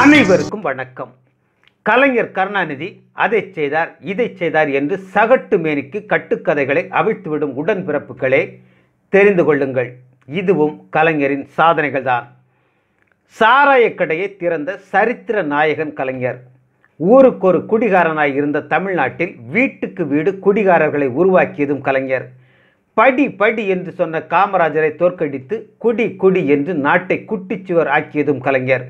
அனைவருக்கும் வணக்கம் கலைஞர் கருணாநிதி அதை செய்தார் இதை செய்தார் என்று சகட்டு மேனிக்கு கட்டுக்கதைகளை அவிழ்த்துவிடும் உடன்பிறப்புகளே தெரிந்து கொள்ளுங்கள் இதுவும் கலைஞரின் சாதனைகள் தான் சாராயக்கடையை திறந்த சரித்திர நாயகன் கலைஞர் ஊருக்கொரு குடிகாரனாய் இருந்த தமிழ்நாட்டில் வீட்டுக்கு வீடு குடிகாரர்களை உருவாக்கியதும் கலைஞர் படி படி என்று சொன்ன காமராஜரை தோற்கடித்து குடி குடி என்று நாட்டை குட்டிச்சுவர் ஆக்கியதும் கலைஞர்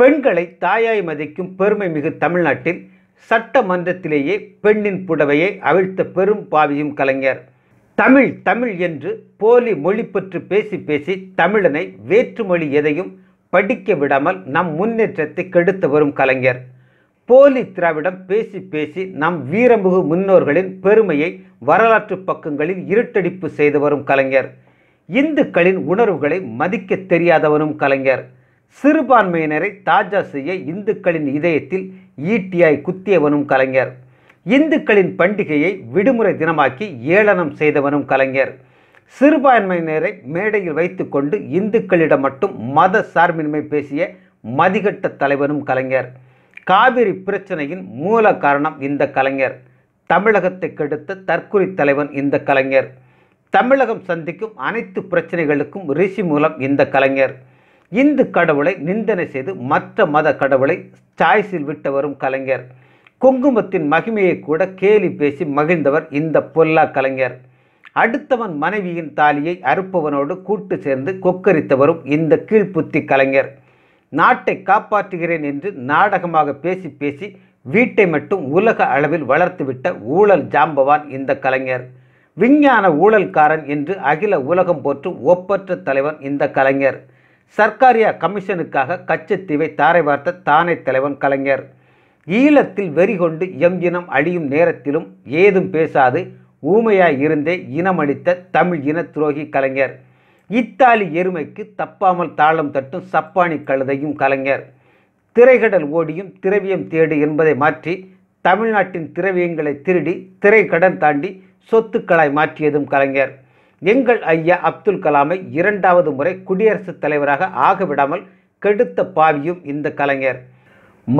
பெண்களை தாயாய் மதிக்கும் பெருமை மிகு தமிழ்நாட்டில் சட்டமன்றத்திலேயே பெண்ணின் புடவையை அவிழ்த்த பெரும் பாவியும் கலைஞர் தமிழ் தமிழ் என்று போலி மொழி பற்றி பேசி பேசி தமிழனை வேற்றுமொழி எதையும் படிக்க விடாமல் நம் முன்னேற்றத்தை கெடுத்து வரும் கலைஞர் போலி திராவிடம் பேசி பேசி நம் வீரமுகு முன்னோர்களின் பெருமையை வரலாற்று பக்கங்களில் இருட்டடிப்பு செய்து வரும் கலைஞர் இந்துக்களின் உணர்வுகளை மதிக்க தெரியாதவனும் கலைஞர் சிறுபான்மையினரை தாஜா செய்ய இந்துக்களின் இதயத்தில் ஈட்டியாய் குத்தியவனும் கலைஞர் இந்துக்களின் பண்டிகையை விடுமுறை தினமாக்கி ஏளனம் செய்தவனும் கலைஞர் சிறுபான்மையினரை மேடையில் வைத்துக்கொண்டு இந்துக்களிடம் மட்டும் மத சார்பின்மை பேசிய மதிகட்ட தலைவனும் கலைஞர் காவிரி பிரச்சனையின் மூல காரணம் இந்த கலைஞர் தமிழகத்தை கெடுத்த தற்கொலை தலைவன் இந்த கலைஞர் தமிழகம் சந்திக்கும் அனைத்து பிரச்சனைகளுக்கும் ரிஷி மூலம் இந்த கலைஞர் இந்து கடவுளை நிந்தனை செய்து மற்ற மத கடவுளை சாய்ஸில் விட்டு வரும் கலைஞர் குங்குமத்தின் மகிமையை கூட கேலி பேசி மகிழ்ந்தவர் இந்த பொல்லா கலைஞர் அடுத்தவன் மனைவியின் தாலியை அறுப்பவனோடு கூட்டு சேர்ந்து கொக்கரித்து வரும் இந்த கீழ்ப்புத்தி கலைஞர் நாட்டை காப்பாற்றுகிறேன் என்று நாடகமாக பேசி பேசி வீட்டை மட்டும் உலக அளவில் வளர்த்துவிட்ட ஊழல் ஜாம்பவான் இந்த கலைஞர் விஞ்ஞான ஊழல்காரன் என்று அகில உலகம் போற்றும் ஒப்பற்ற தலைவன் இந்த கலைஞர் சர்க்காரியா கமிஷனுக்காக கச்சத்தீவை தாரை வார்த்த தானே தலைவன் கலைஞர் ஈழத்தில் வெறி கொண்டு எம் இனம் அழியும் நேரத்திலும் ஏதும் பேசாது ஊமையாய் இருந்தே இனமளித்த தமிழ் இன துரோகி கலைஞர் இத்தாலி எருமைக்கு தப்பாமல் தாளம் தட்டும் சப்பானி கழுதையும் கலைஞர் திரைகடல் ஓடியும் திரவியம் தேடு என்பதை மாற்றி தமிழ்நாட்டின் திரவியங்களை திருடி திரைக்கடன் தாண்டி சொத்துக்களாய் மாற்றியதும் கலைஞர் எங்கள் ஐயா அப்துல் கலாமை இரண்டாவது முறை குடியரசுத் தலைவராக ஆகவிடாமல் கெடுத்த பாவியும் இந்த கலைஞர்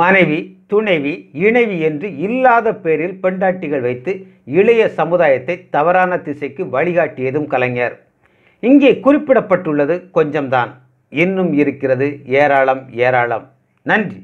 மனைவி துணைவி இணைவி என்று இல்லாத பேரில் பெண்டாட்டிகள் வைத்து இளைய சமுதாயத்தை தவறான திசைக்கு வழிகாட்டியதும் கலைஞர் இங்கே குறிப்பிடப்பட்டுள்ளது கொஞ்சம்தான் இன்னும் இருக்கிறது ஏராளம் ஏராளம் நன்றி